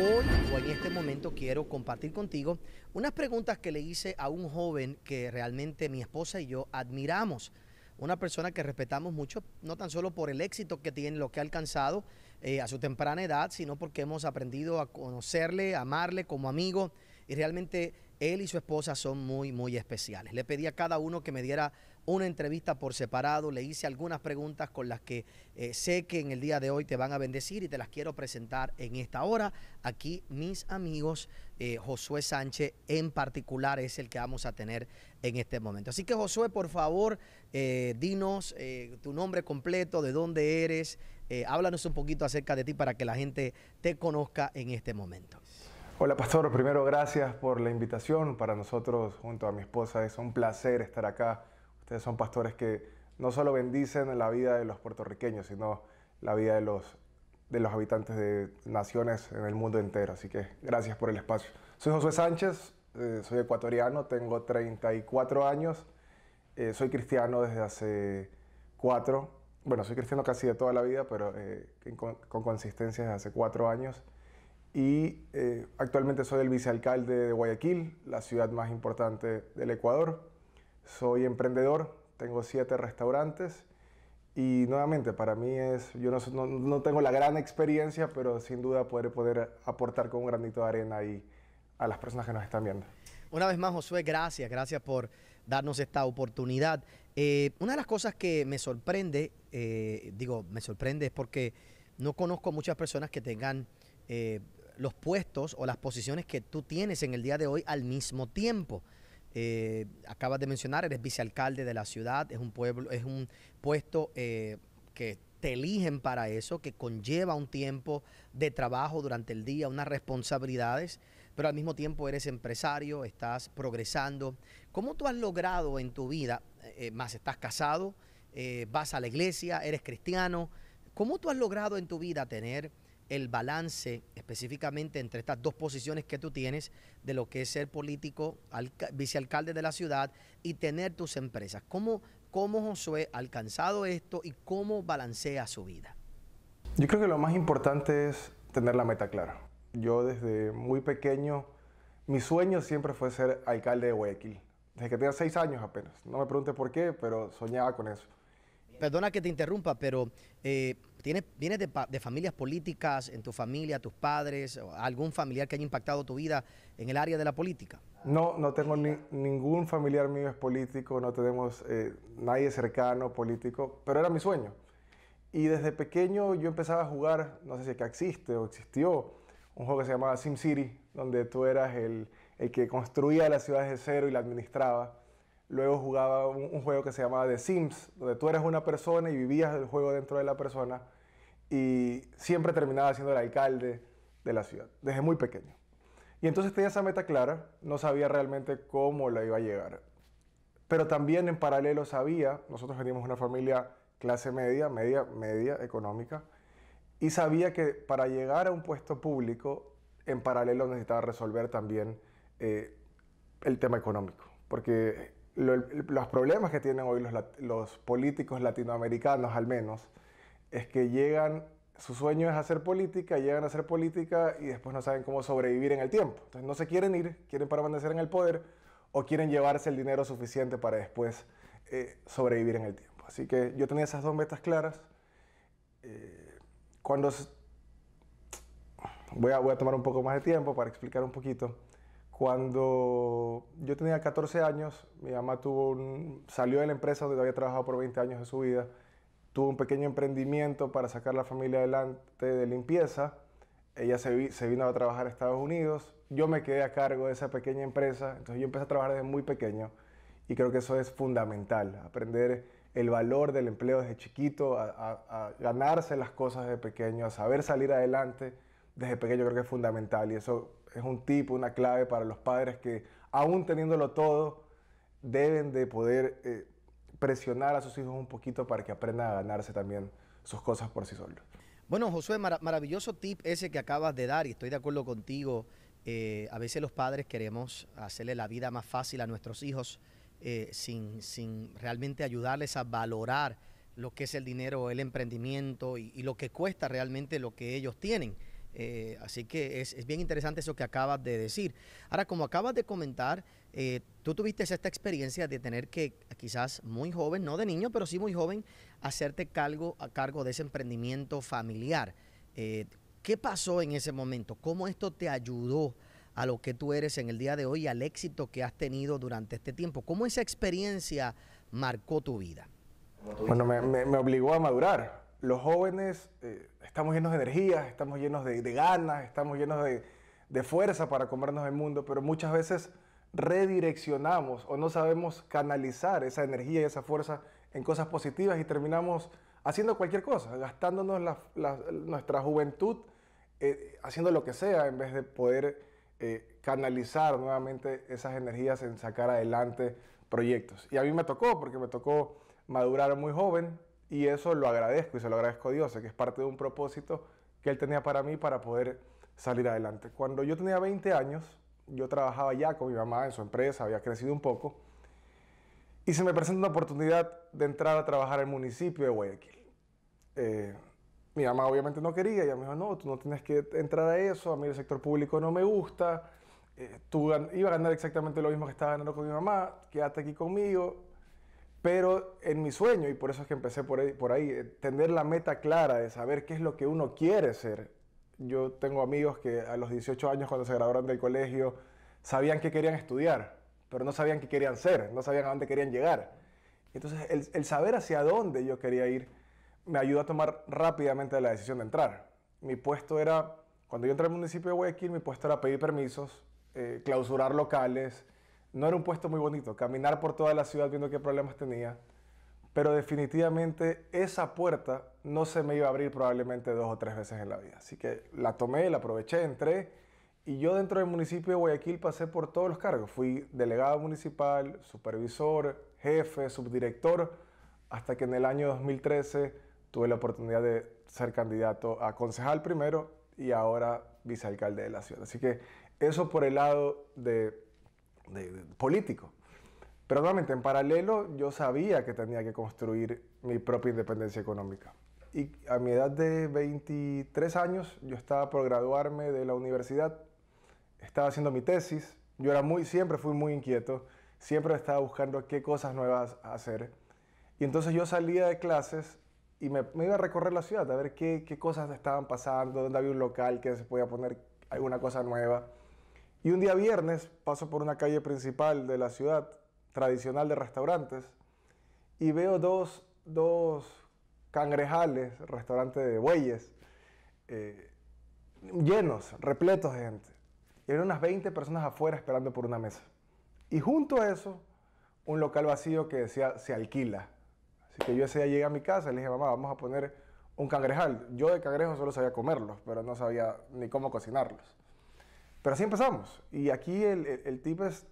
Hoy o en este momento quiero compartir contigo unas preguntas que le hice a un joven que realmente mi esposa y yo admiramos. Una persona que respetamos mucho, no tan solo por el éxito que tiene, lo que ha alcanzado eh, a su temprana edad, sino porque hemos aprendido a conocerle, a amarle como amigo y realmente él y su esposa son muy, muy especiales. Le pedí a cada uno que me diera una entrevista por separado, le hice algunas preguntas con las que eh, sé que en el día de hoy te van a bendecir y te las quiero presentar en esta hora. Aquí mis amigos, eh, Josué Sánchez en particular es el que vamos a tener en este momento. Así que Josué, por favor, eh, dinos tu nombre completo, de dónde eres, háblanos un poquito acerca de ti para que la gente te conozca en este momento. Hola pastor, primero gracias por la invitación. Para nosotros, junto a mi esposa, es un placer estar acá Ustedes son pastores que no solo bendicen la vida de los puertorriqueños, sino la vida de los, de los habitantes de naciones en el mundo entero. Así que gracias por el espacio. Soy José Sánchez, eh, soy ecuatoriano, tengo 34 años, eh, soy cristiano desde hace cuatro. bueno, soy cristiano casi de toda la vida, pero eh, con, consistencia desde hace cuatro años. Y actualmente soy el vicealcalde de Guayaquil, la ciudad más importante del Ecuador. Soy emprendedor, tengo siete restaurantes y nuevamente para mí es, yo no, tengo la gran experiencia, pero sin duda poder, poder aportar con un granito de arena ahí a las personas que nos están viendo. Una vez más, Josué, gracias, gracias por darnos esta oportunidad. Eh, una de las cosas que me sorprende, eh, digo, me sorprende es porque no conozco muchas personas que tengan eh, los puestos o las posiciones que tú tienes en el día de hoy al mismo tiempo. Eh, acabas de mencionar, eres vicealcalde de la ciudad, es un pueblo, es un puesto eh, que te eligen para eso, que conlleva un tiempo de trabajo durante el día, unas responsabilidades, pero al mismo tiempo eres empresario, estás progresando. ¿Cómo tú has logrado en tu vida, eh, más estás casado, vas a la iglesia, eres cristiano, cómo tú has logrado en tu vida tener el balance específicamente entre estas dos posiciones que tú tienes de lo que es ser político, vicealcalde de la ciudad y tener tus empresas. ¿Cómo, cómo Josué ha alcanzado esto y cómo balancea su vida? Yo creo que lo más importante es tener la meta clara. Yo desde muy pequeño, mi sueño siempre fue ser alcalde de Guayaquil. Desde que tenía seis años apenas. No me pregunte por qué, pero soñaba con eso. Perdona que te interrumpa, pero eh, ¿Tienes, ¿Vienes de, familias políticas, en tu familia, tus padres, algún familiar que haya impactado tu vida en el área de la política? No, no tengo ningún familiar mío es político, no tenemos eh, nadie cercano político, pero era mi sueño. Y desde pequeño yo empezaba a jugar, no sé si que existe o existió, un juego que se llamaba SimCity, donde tú eras el, el que construía las ciudades de cero y la administraba. Luego jugaba un, juego que se llamaba The Sims, donde tú eres una persona y vivías el juego dentro de la persona. Y siempre terminaba siendo el alcalde de la ciudad, desde muy pequeño. Y entonces tenía esa meta clara, no sabía realmente cómo la iba a llegar. Pero también en paralelo sabía, nosotros veníamos una familia clase media, media, media económica, y sabía que para llegar a un puesto público, en paralelo necesitaba resolver también eh, el tema económico, porque los problemas que tienen hoy los, políticos latinoamericanos, al menos, es que llegan, su sueño es hacer política, llegan a hacer política y después no saben cómo sobrevivir en el tiempo. Entonces no se quieren ir, quieren permanecer en el poder o quieren llevarse el dinero suficiente para después eh, sobrevivir en el tiempo. Así que yo tenía esas dos metas claras. Eh, cuando voy a tomar un poco más de tiempo para explicar un poquito. Cuando yo tenía 14 años, mi mamá tuvo salió de la empresa donde había trabajado por 20 años de su vida, tuvo un pequeño emprendimiento para sacar la familia adelante de limpieza. Ella se, vino a trabajar a Estados Unidos, yo me quedé a cargo de esa pequeña empresa, entonces yo empecé a trabajar desde muy pequeño y creo que eso es fundamental, aprender el valor del empleo desde chiquito, a, ganarse las cosas desde pequeño, a saber salir adelante desde pequeño creo que es fundamental y eso es un tip, una clave para los padres que, aún teniéndolo todo, deben de poder eh, presionar a sus hijos un poquito para que aprendan a ganarse también sus cosas por sí solos. Bueno, Josué, maravilloso tip ese que acabas de dar y estoy de acuerdo contigo. Eh, a veces los padres queremos hacerle la vida más fácil a nuestros hijos eh, sin, realmente ayudarles a valorar lo que es el dinero, el emprendimiento y lo que cuesta realmente lo que ellos tienen. Eh, así que es, bien interesante eso que acabas de decir. Ahora, como acabas de comentar, eh, tú tuviste esta experiencia de tener que, quizás muy joven, no de niño, pero sí muy joven, hacerte cargo, a cargo de ese emprendimiento familiar. Eh, ¿Qué pasó en ese momento? ¿Cómo esto te ayudó a lo que tú eres en el día de hoy y al éxito que has tenido durante este tiempo? ¿Cómo esa experiencia marcó tu vida? Bueno, me obligó a madurar los jóvenes eh, estamos llenos de energías, estamos llenos de, ganas, estamos llenos de, fuerza para comernos el mundo, pero muchas veces redireccionamos o no sabemos canalizar esa energía y esa fuerza en cosas positivas y terminamos haciendo cualquier cosa, gastándonos nuestra juventud eh, haciendo lo que sea en vez de poder eh, canalizar nuevamente esas energías en sacar adelante proyectos. Y a mí me tocó, porque me tocó madurar muy joven, y eso lo agradezco y se lo agradezco a Dios, que es parte de un propósito que Él tenía para mí para poder salir adelante. Cuando yo tenía 20 años, yo trabajaba ya con mi mamá en su empresa, había crecido un poco, y se me presenta una oportunidad de entrar a trabajar al municipio de Guayaquil. Eh, mi mamá obviamente no quería, ella me dijo, no, tú no tienes que entrar a eso, a mí el sector público no me gusta, eh, tú iba a ganar exactamente lo mismo que estaba ganando con mi mamá, quédate aquí conmigo, pero en mi sueño, y por eso es que empecé por ahí, eh, tener la meta clara de saber qué es lo que uno quiere ser. Yo tengo amigos que a los 18 años, cuando se graduaron del colegio, sabían que querían estudiar, pero no sabían qué querían ser, no sabían a dónde querían llegar. Entonces, el, saber hacia dónde yo quería ir me ayudó a tomar rápidamente la decisión de entrar. Mi puesto era, cuando yo entré al municipio de Guayaquil, mi puesto era pedir permisos, eh, clausurar locales, no era un puesto muy bonito, caminar por toda la ciudad viendo qué problemas tenía, pero definitivamente esa puerta no se me iba a abrir probablemente dos o tres veces en la vida. Así que la tomé, la aproveché, entré y yo dentro del municipio de Guayaquil pasé por todos los cargos. Fui delegado municipal, supervisor, jefe, subdirector, hasta que en el año 2013 tuve la oportunidad de ser candidato a concejal primero y ahora vicealcalde de la ciudad. Así que eso por el lado de político. Pero nuevamente, en paralelo, yo sabía que tenía que construir mi propia independencia económica. Y a mi edad de 23 años, yo estaba por graduarme de la universidad, estaba haciendo mi tesis, yo era muy, siempre fui muy inquieto, siempre estaba buscando qué cosas nuevas hacer. Y entonces yo salía de clases y me, me iba a recorrer la ciudad a ver qué, qué cosas estaban pasando, dónde había un local que se podía poner alguna cosa nueva. Y un día viernes paso por una calle principal de la ciudad, tradicional de restaurantes, y veo dos, cangrejales, restaurante de bueyes, eh, llenos, repletos de gente. Y había unas 20 personas afuera esperando por una mesa. Y junto a eso, un local vacío que decía se alquila. Así que yo ese día llegué a mi casa y le dije, mamá, vamos a poner un cangrejal. Yo de cangrejo solo sabía comerlos, pero no sabía ni cómo cocinarlos. Pero así empezamos. Y aquí el, tip es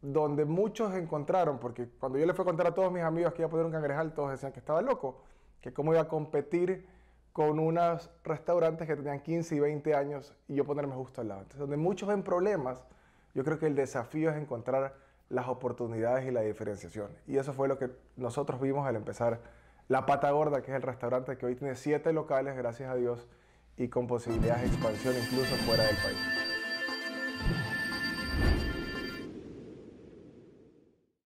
donde muchos encontraron, porque cuando yo le fui a contar a todos mis amigos que iba a poner un cangrejal, todos decían que estaba loco, que cómo iba a competir con unos restaurantes que tenían 15 y 20 años y yo ponerme justo al lado. Entonces, donde muchos ven problemas, yo creo que el desafío es encontrar las oportunidades y la diferenciación. Y eso fue lo que nosotros vimos al empezar La Pata Gorda, que es el restaurante que hoy tiene siete locales, gracias a Dios, y con posibilidades de expansión incluso fuera del país.